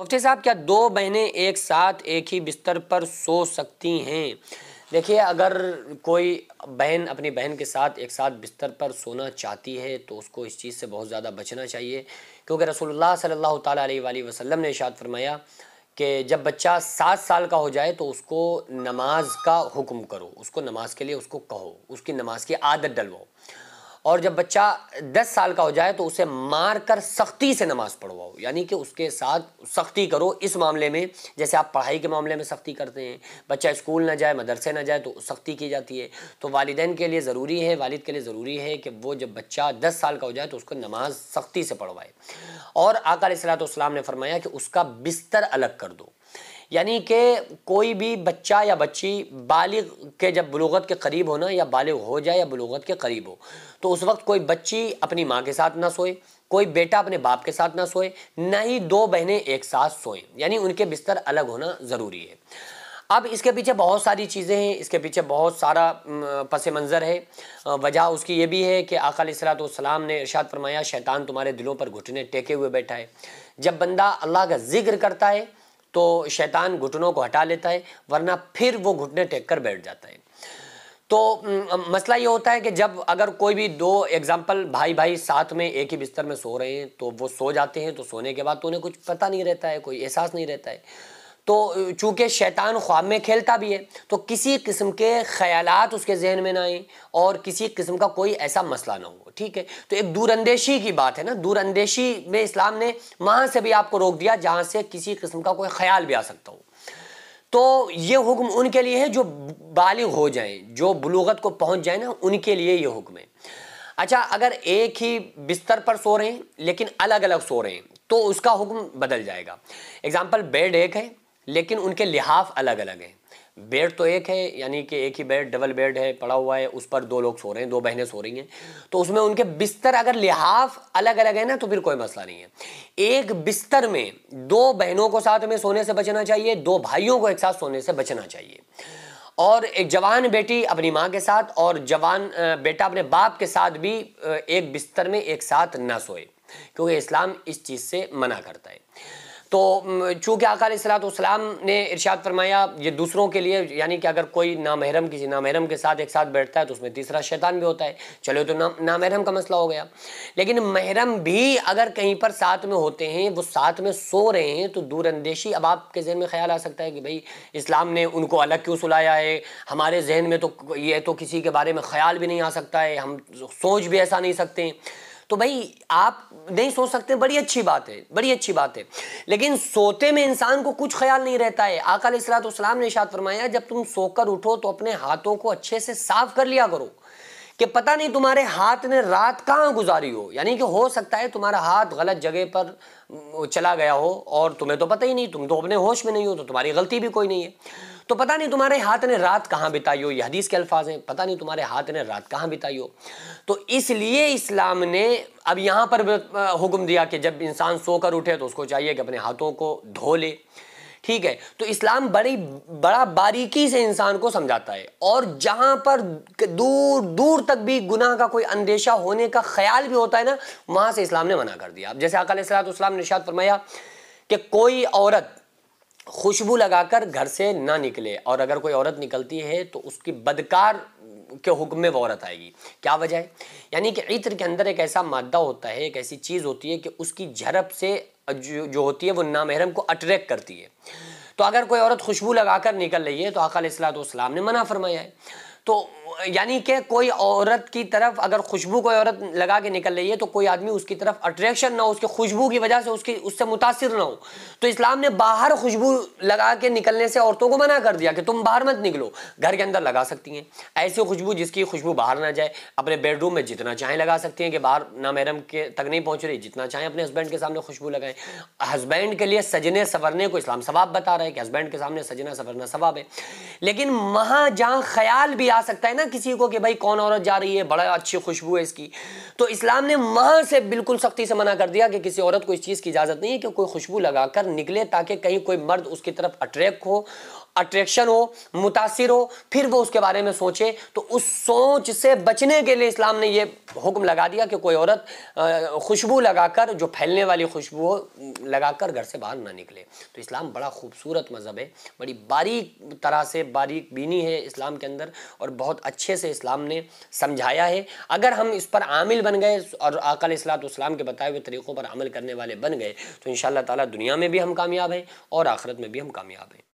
मुफ्ती साहब क्या दो बहनें एक साथ एक ही बिस्तर पर सो सकती हैं देखिए अगर कोई बहन अपनी बहन के साथ एक साथ बिस्तर पर सोना चाहती है तो उसको इस चीज़ से बहुत ज़्यादा बचना चाहिए क्योंकि रसूलुल्लाह सल्लल्लाहु अलैहि वसल्लम ने इशाद फरमाया कि जब बच्चा सात साल का हो जाए तो उसको नमाज का हुक्म करो उसको नमाज के लिए उसको कहो उसकी नमाज की आदत डलवाओ और जब बच्चा दस साल का हो जाए तो उसे मार कर सख्ती से नमाज पढ़वाओ यानी कि उसके साथ सख्ती करो इस मामले में जैसे आप पढ़ाई के मामले में सख्ती करते हैं बच्चा स्कूल ना जाए मदरसे ना जाए तो सख्ती की जाती है तो वालदेन के लिए ज़रूरी है वालिद के लिए ज़रूरी है कि वो जब बच्चा दस साल का हो जाए तो उसको नमाज सख्ती से पढ़वाए और आकाम ने फरमाया कि उसका बिस्तर अलग कर दो यानी कि कोई भी बच्चा या बच्ची बालिग के जब बलूगत के करीब होना या बालिग हो जाए या बलूगत के करीब हो तो उस वक्त कोई बच्ची अपनी माँ के साथ ना सोए कोई बेटा अपने बाप के साथ ना सोए ना ही दो बहनें एक साथ सोएं यानी उनके बिस्तर अलग होना ज़रूरी है अब इसके पीछे बहुत सारी चीज़ें हैं इसके पीछे बहुत सारा पस मंज़र है वजह उसकी ये भी है कि आकल सलाम ने इर्शाद फरमाया शैतान तुम्हारे दिलों पर घुटने टेके हुए बैठा है जब बंदा अल्लाह का जिक्र करता है तो शैतान घुटनों को हटा लेता है वरना फिर वो घुटने टेक कर बैठ जाता है तो मसला ये होता है कि जब अगर कोई भी दो एग्जाम्पल भाई भाई साथ में एक ही बिस्तर में सो रहे हैं तो वो सो जाते हैं तो सोने के बाद तो उन्हें कुछ पता नहीं रहता है कोई एहसास नहीं रहता है तो चूँकि शैतान ख्वाब में खेलता भी है तो किसी किस्म के ख्यालात उसके जहन में ना आए और किसी किस्म का कोई ऐसा मसला ना हो ठीक है तो एक दूरंदेशी की बात है ना दूरंदेशी में इस्लाम ने वहाँ से भी आपको रोक दिया जहाँ से किसी किस्म का कोई ख्याल भी आ सकता हो तो ये हुक्म उनके लिए है जो बालिग हो जाएँ जो बलूगत को पहुँच जाए ना उनके लिए ये हुक्म है अच्छा अगर एक ही बिस्तर पर सो रहे हैं लेकिन अलग अलग सो रहे हैं तो उसका हुक्म बदल जाएगा एग्ज़ाम्पल बेड एक है लेकिन उनके लिहाफ अलग अलग हैं बेड तो एक है यानी कि एक ही बेड डबल बेड है पड़ा हुआ है उस पर दो लोग सो रहे हैं दो बहनें सो रही हैं तो उसमें उनके बिस्तर अगर लिहाफ अलग अलग है ना तो फिर कोई मसला नहीं है एक बिस्तर में दो बहनों को साथ में सोने से बचना चाहिए दो भाइयों को एक साथ सोने से बचना चाहिए और एक जवान बेटी अपनी माँ के साथ और जवान बेटा अपने बाप के साथ भी एक बिस्तर में एक साथ ना सोए क्योंकि इस्लाम इस चीज़ से मना करता है तो चूँकि आकार सलाम ने इरशाद फरमाया ये दूसरों के लिए यानी कि अगर कोई नामहरम किसी नामहरम के साथ एक साथ बैठता है तो उसमें तीसरा शैतान भी होता है चलो तो ना नामहरम का मसला हो गया लेकिन महरम भी अगर कहीं पर साथ में होते हैं वो साथ में सो रहे हैं तो दूरंदेशी अब आपके जहन में ख्याल आ सकता है कि भाई इस्लाम ने उनको अलग क्यों सुलाया है हमारे जहन में तो ये तो किसी के बारे में ख्याल भी नहीं आ सकता है हम सोच भी ऐसा नहीं सकते तो भाई आप नहीं सोच सकते बड़ी अच्छी बात है बड़ी अच्छी बात है लेकिन सोते में इंसान को कुछ ख्याल नहीं रहता है आकाल सलाम ने इशात फरमाया जब तुम सोकर उठो तो अपने हाथों को अच्छे से साफ कर लिया करो कि पता नहीं तुम्हारे हाथ ने रात कहाँ गुजारी हो यानी कि हो सकता है तुम्हारा हाथ गलत जगह पर चला गया हो और तुम्हें तो पता ही नहीं तुम तो अपने होश में नहीं हो तो तुम्हारी गलती भी कोई नहीं है तो पता नहीं तुम्हारे हाथ ने रात कहाँ बिताई हो यह हदीस के अल्फाज हैं पता नहीं तुम्हारे हाथ ने रात कहाँ बिताई हो तो इसलिए इस्लाम ने अब यहाँ पर हुक्म दिया कि जब इंसान सोकर उठे तो उसको चाहिए कि अपने हाथों को धो ले ठीक है तो इस्लाम बड़ी बड़ा बारीकी से इंसान को समझाता है और जहाँ पर दूर दूर तक भी गुनाह का कोई अंदेशा होने का ख्याल भी होता है ना वहाँ से इस्लाम ने मना कर दिया अब जैसे अकाल सलाम ने शाद फरमाया कि कोई औरत खुशबू लगाकर घर से ना निकले और अगर कोई औरत निकलती है तो उसकी बदकार के हुक्म में वो औरत आएगी क्या वजह है यानी कि इत्र के अंदर एक ऐसा मादा होता है एक ऐसी चीज़ होती है कि उसकी झड़प से जो, जो होती है वो नामहरम को अट्रैक्ट करती है तो अगर कोई औरत खुशबू लगाकर निकल रही है तो अकाल सलाम ने मना फरमाया है तो यानी कि कोई औरत की तरफ अगर खुशबू कोई औरत लगा के निकल रही है तो कोई आदमी उसकी तरफ अट्रैक्शन ना हो उसकी खुशबू की वजह से उसकी उससे मुतासर ना हो तो इस्लाम ने बाहर खुशबू लगा के निकलने से औरतों को मना कर दिया कि तुम बाहर मत निकलो घर के अंदर लगा सकती हैं ऐसी खुशबू जिसकी खुशबू बाहर ना जाए अपने बेडरूम में जितना चाहें लगा सकती हैं कि बाहर ना मैडम के तक नहीं पहुँच रही जितना चाहें अपने हस्बैंड के सामने खुशबू लगाएं हस्बैंड के लिए सजने सवरने को इस्लाम सवाब बता रहा है कि हस्बैंड के सामने सजना सवरना सवाब है लेकिन वहाँ जहाँ ख्याल भी आ सकता है ना किसी को कि भाई कौन औरत जा रही है बड़ा अच्छी खुशबू है इसकी तो इस्लाम ने वहां से बिल्कुल सख्ती से मना कर दिया कि किसी औरत को इस चीज़ की इजाज़त नहीं है कि कोई खुशबू लगाकर निकले ताकि कहीं कोई मर्द उसकी तरफ अट्रैक्ट हो अट्रैक्शन हो मुतासर हो फिर वो उसके बारे में सोचे तो उस सोच से बचने के लिए इस्लाम ने ये हुक्म लगा दिया कि कोई औरत खुशबू लगाकर जो फैलने वाली खुशबू हो लगाकर घर से बाहर ना निकले तो इस्लाम बड़ा खूबसूरत मज़हब है बड़ी बारीक तरह से बारीक बीनी है इस्लाम के अंदर और बहुत अच्छे से इस्लाम ने समझाया है अगर हम इस पर आमिल बन गए और अकल इस्लाम के बताए हुए तरीक़ों पर अमल करने वाले बन गए तो इन ताला दुनिया में भी हम कामयाब हैं और आखिरत में भी हम कामयाब हैं